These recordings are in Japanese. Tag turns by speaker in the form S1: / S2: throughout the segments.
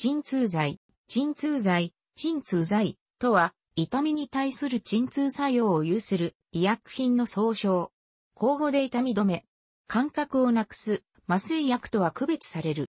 S1: 鎮痛剤、鎮痛剤、鎮痛剤とは、痛みに対する鎮痛作用を有する医薬品の総称。交互で痛み止め。感覚をなくす、麻酔薬とは区別される。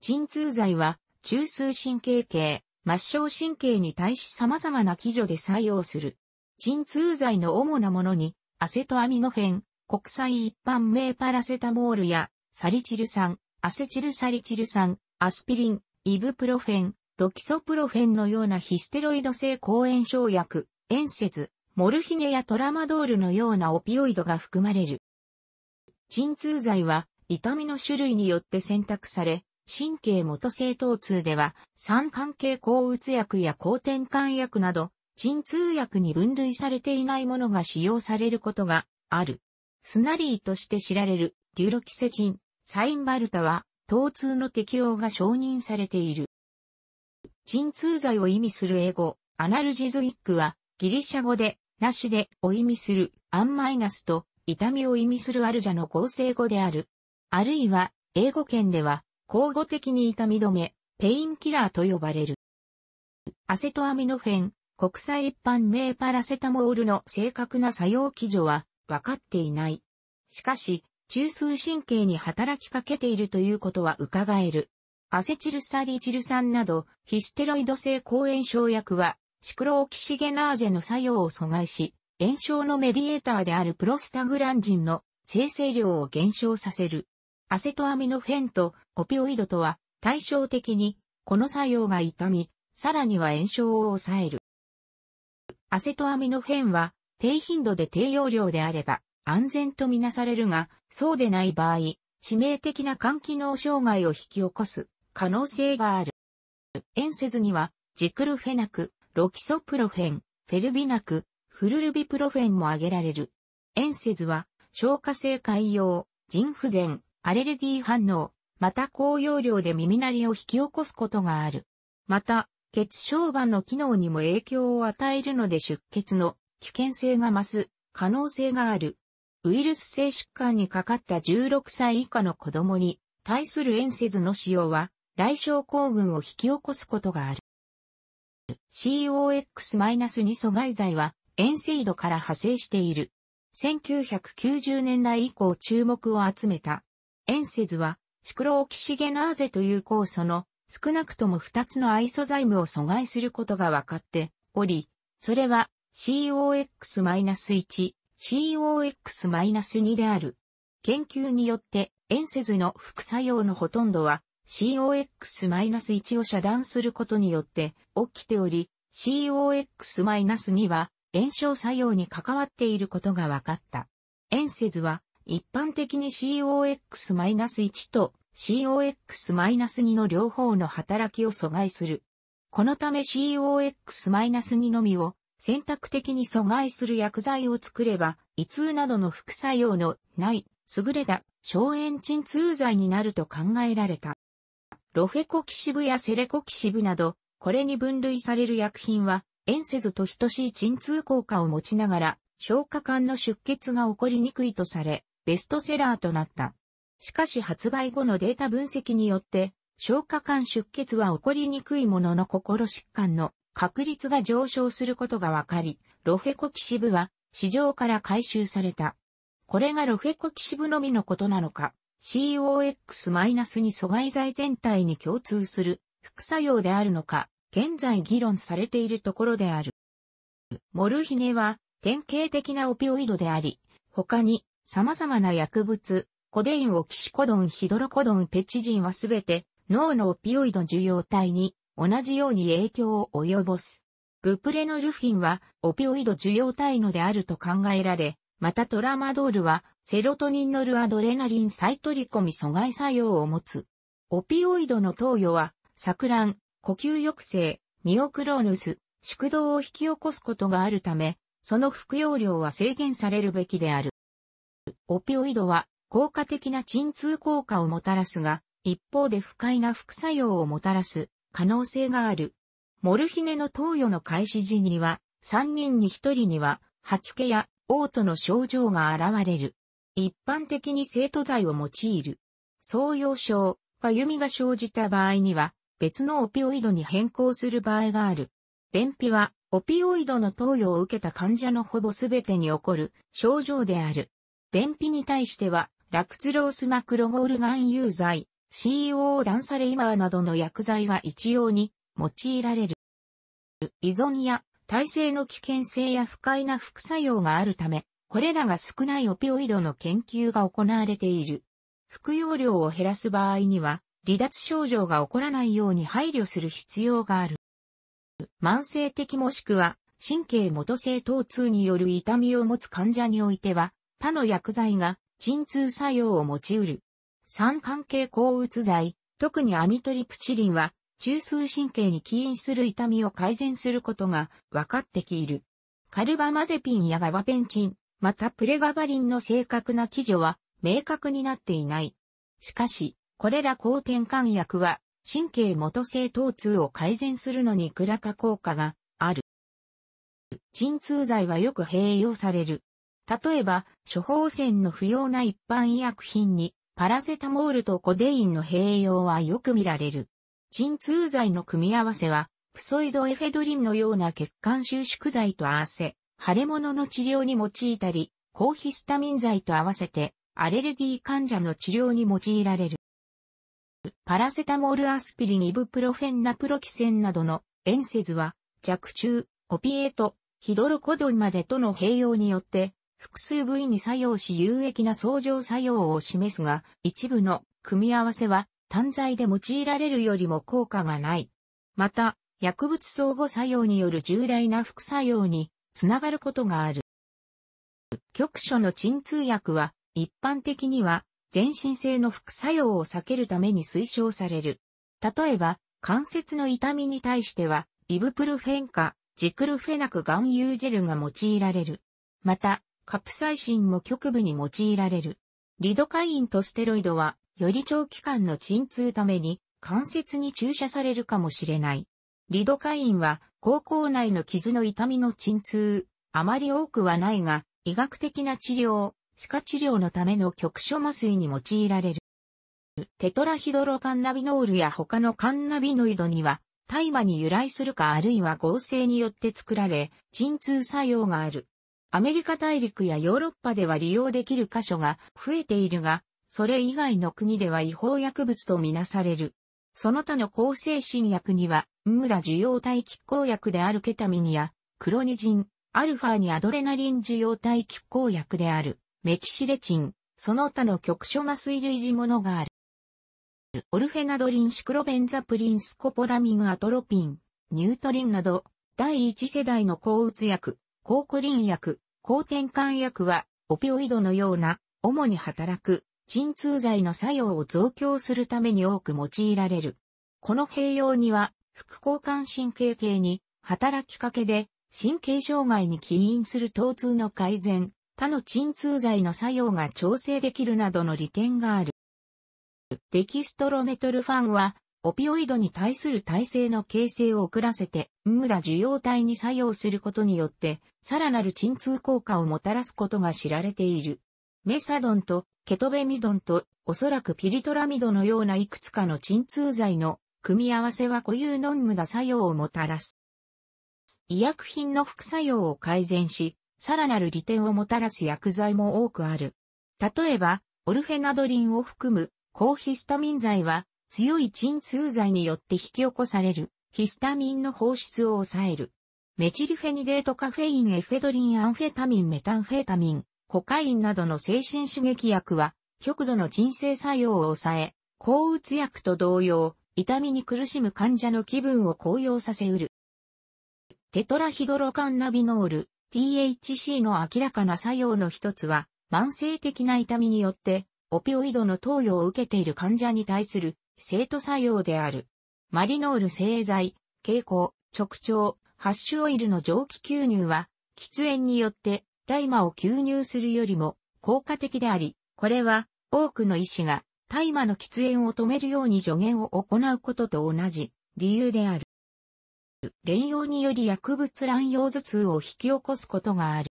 S1: 鎮痛剤は、中枢神経系、末梢神経に対し様々な基準で作用する。鎮痛剤の主なものに、アセトアミノフェン、国際一般名パラセタモールや、サリチル酸、アセチルサリチル酸、アスピリン、イブプロフェン、ロキソプロフェンのようなヒステロイド性抗炎症薬、炎説モルヒネやトラマドールのようなオピオイドが含まれる。鎮痛剤は痛みの種類によって選択され、神経元性疼痛では、三関係抗うつ薬や抗転換薬など、鎮痛薬に分類されていないものが使用されることがある。スナリーとして知られるデュロキセチン、サインバルタは疼痛の適用が承認されている。鎮痛剤を意味する英語、アナルジズイックは、ギリシャ語で、なしでを意味するアンマイナスと、痛みを意味するアルジャの構成語である。あるいは、英語圏では、交互的に痛み止め、ペインキラーと呼ばれる。アセトアミノフェン、国際一般名パラセタモールの正確な作用基準は分かっていない。しかし、中枢神経に働きかけているということは伺える。アセチルサリチル酸など、ヒステロイド性抗炎症薬は、シクロオキシゲナーゼの作用を阻害し、炎症のメディエーターであるプロスタグランジンの生成量を減少させる。アセトアミノフェンとオピオイドとは対照的にこの作用が痛み、さらには炎症を抑える。アセトアミノフェンは低頻度で低用量であれば安全とみなされるが、そうでない場合、致命的な肝機能障害を引き起こす可能性がある。エンセズには、ジクルフェナク、ロキソプロフェン、フェルビナク、フルルビプロフェンも挙げられる。エンセズは、消化性潰瘍、腎不全、アレルギー反応、また高容量で耳鳴りを引き起こすことがある。また、血小板の機能にも影響を与えるので出血の危険性が増す可能性がある。ウイルス性疾患にかかった16歳以下の子供に対するエンセズの使用は、来症候群を引き起こすことがある。COX-2 阻害剤は、エンセイドから派生している。1990年代以降注目を集めた。エンセズは、シクロオキシゲナーゼという酵素の少なくとも2つのアイソザイムを阻害することが分かっており、それは COX-1 COX-2 である。研究によって、エンセズの副作用のほとんどは COX-1 を遮断することによって起きており、COX-2 は炎症作用に関わっていることが分かった。エンセズは一般的に COX-1 と COX-2 の両方の働きを阻害する。このため COX-2 のみを選択的に阻害する薬剤を作れば、胃痛などの副作用のない優れた消炎鎮痛剤になると考えられた。ロフェコキシブやセレコキシブなど、これに分類される薬品は、エンセズと等しい鎮痛効果を持ちながら、消化管の出血が起こりにくいとされ、ベストセラーとなった。しかし発売後のデータ分析によって、消化管出血は起こりにくいものの心疾患の確率が上昇することがわかり、ロフェコキシブは市場から回収された。これがロフェコキシブのみのことなのか、COX- に阻害剤全体に共通する副作用であるのか、現在議論されているところである。モルヒネは典型的なオピオイドであり、他に様々な薬物、コデインオキシコドン、ヒドロコドン、ペチジンはすべて脳のオピオイド受容体に同じように影響を及ぼす。ブプレノルフィンはオピオイド受容体のであると考えられ、またトラマドールはセロトニンノルアドレナリン再取り込み阻害作用を持つ。オピオイドの投与は、錯乱、呼吸抑制、ミオクローヌス、縮動を引き起こすことがあるため、その服用量は制限されるべきである。オピオイドは効果的な鎮痛効果をもたらすが、一方で不快な副作用をもたらす可能性がある。モルヒネの投与の開始時には、3人に1人には、吐き気や、嘔吐の症状が現れる。一般的に生徒剤を用いる。創用症、かゆみが生じた場合には、別のオピオイドに変更する場合がある。便秘は、オピオイドの投与を受けた患者のほぼすべてに起こる症状である。便秘に対しては、ラクツロースマクロゴルガン有剤、CO ダンサレイマーなどの薬剤が一様に用いられる。依存や耐性の危険性や不快な副作用があるため、これらが少ないオピオイドの研究が行われている。服用量を減らす場合には、離脱症状が起こらないように配慮する必要がある。慢性的もしくは神経元性疼痛による痛みを持つ患者においては、他の薬剤が鎮痛作用を持ち得る酸関係抗うつ剤、特にアミトリプチリンは、中枢神経に起因する痛みを改善することが分かってきいる。カルバマゼピンやガバペンチン、またプレガバリンの正確な基準は明確になっていない。しかし、これら抗転換薬は神経元性疼痛を改善するのにクラカ効果がある。鎮痛剤はよく併用される。例えば、処方箋の不要な一般医薬品にパラセタモールとコデインの併用はよく見られる。鎮痛剤の組み合わせは、プソイドエフェドリンのような血管収縮剤と合わせ、腫れ物の治療に用いたり、抗ヒスタミン剤と合わせて、アレルギー患者の治療に用いられる。パラセタモールアスピリンイブプロフェンナプロキセンなどのエンセズは、弱中、オピエート、ヒドロコドンまでとの併用によって、複数部位に作用し有益な相乗作用を示すが、一部の組み合わせは単剤で用いられるよりも効果がない。また、薬物相互作用による重大な副作用につながることがある。局所の鎮痛薬は一般的には全身性の副作用を避けるために推奨される。例えば、関節の痛みに対しては、イブプルフェンかジクルフェナク含有ジェルが用いられる。また、カプサイシンも局部に用いられる。リドカインとステロイドは、より長期間の鎮痛ために、関節に注射されるかもしれない。リドカインは、口腔内の傷の痛みの鎮痛、あまり多くはないが、医学的な治療、歯科治療のための局所麻酔に用いられる。テトラヒドロカンナビノールや他のカンナビノイドには、大麻に由来するかあるいは合成によって作られ、鎮痛作用がある。アメリカ大陸やヨーロッパでは利用できる箇所が増えているが、それ以外の国では違法薬物とみなされる。その他の抗精神薬には、ムラ受容体拮抗薬であるケタミニや、クロニジン、アルファにアドレナリン受容体拮抗薬である、メキシレチン、その他の局所麻酔類似ものがある。オルフェナドリン、シクロベンザプリン、スコポラミン、アトロピン、ニュートリンなど、第一世代の抗うつ薬、抗コリン薬、抗転換薬は、オピオイドのような、主に働く、鎮痛剤の作用を増強するために多く用いられる。この併用には、副交換神経系に、働きかけで、神経障害に起因する疼痛の改善、他の鎮痛剤の作用が調整できるなどの利点がある。デキストロメトルファンは、オピオイドに対する耐性の形成を遅らせて、無駄受容体に作用することによって、さらなる鎮痛効果をもたらすことが知られている。メサドンとケトベミドンとおそらくピリトラミドのようないくつかの鎮痛剤の組み合わせは固有の無駄作用をもたらす。医薬品の副作用を改善し、さらなる利点をもたらす薬剤も多くある。例えば、オルフェナドリンを含む抗ヒスタミン剤は強い鎮痛剤によって引き起こされるヒスタミンの放出を抑える。メチルフェニデートカフェインエフェドリンアンフェタミンメタンフェタミン、コカインなどの精神刺激薬は極度の鎮静作用を抑え、抗うつ薬と同様、痛みに苦しむ患者の気分を高揚させうる。テトラヒドロカンナビノール THC の明らかな作用の一つは、慢性的な痛みによって、オピオイドの投与を受けている患者に対する生徒作用である。マリノール製剤、蛍光、直腸、ハッシュオイルの蒸気吸入は、喫煙によって大麻を吸入するよりも効果的であり、これは多くの医師が大麻の喫煙を止めるように助言を行うことと同じ理由である。連用により薬物乱用頭痛を引き起こすことがある。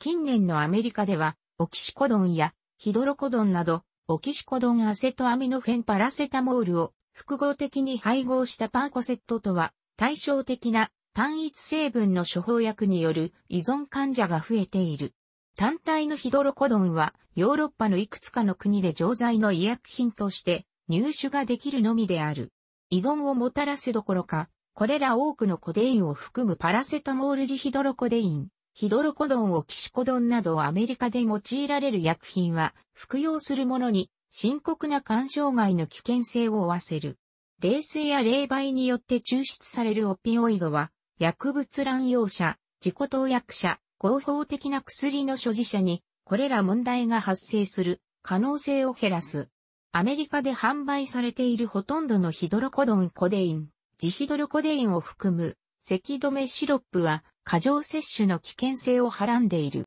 S1: 近年のアメリカでは、オキシコドンやヒドロコドンなどオキシコドンアセトアミノフェンパラセタモールを複合的に配合したパーコセットとは対照的な単一成分の処方薬による依存患者が増えている。単体のヒドロコドンはヨーロッパのいくつかの国で錠剤の医薬品として入手ができるのみである。依存をもたらすどころか、これら多くのコデインを含むパラセタモールジヒドロコデイン、ヒドロコドンをキシコドンなどアメリカで用いられる薬品は、服用するものに深刻な肝障害の危険性を負わせる。冷水や冷媒によって抽出されるオピオイドは、薬物乱用者、自己投薬者、合法的な薬の所持者に、これら問題が発生する可能性を減らす。アメリカで販売されているほとんどのヒドロコドンコデイン、ジヒドロコデインを含む、咳止めシロップは、過剰摂取の危険性をはらんでいる。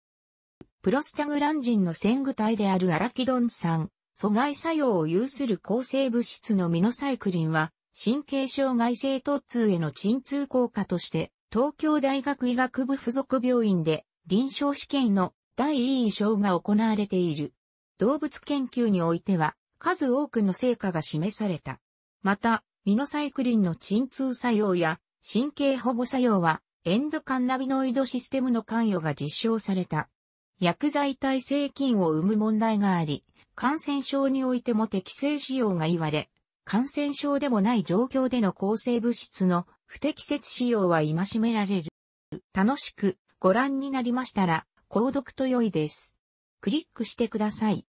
S1: プロスタグランジンの戦具体であるアラキドン酸、阻害作用を有する抗生物質のミノサイクリンは、神経障害性疼痛への鎮痛効果として、東京大学医学部附属病院で臨床試験の第一章が行われている。動物研究においては、数多くの成果が示された。また、ミノサイクリンの鎮痛作用や神経保護作用は、エンドカンナビノイドシステムの関与が実証された。薬剤耐性菌を生む問題があり、感染症においても適正使用が言われ、感染症でもない状況での抗生物質の不適切使用は戒められる。楽しくご覧になりましたら、購読と良いです。クリックしてください。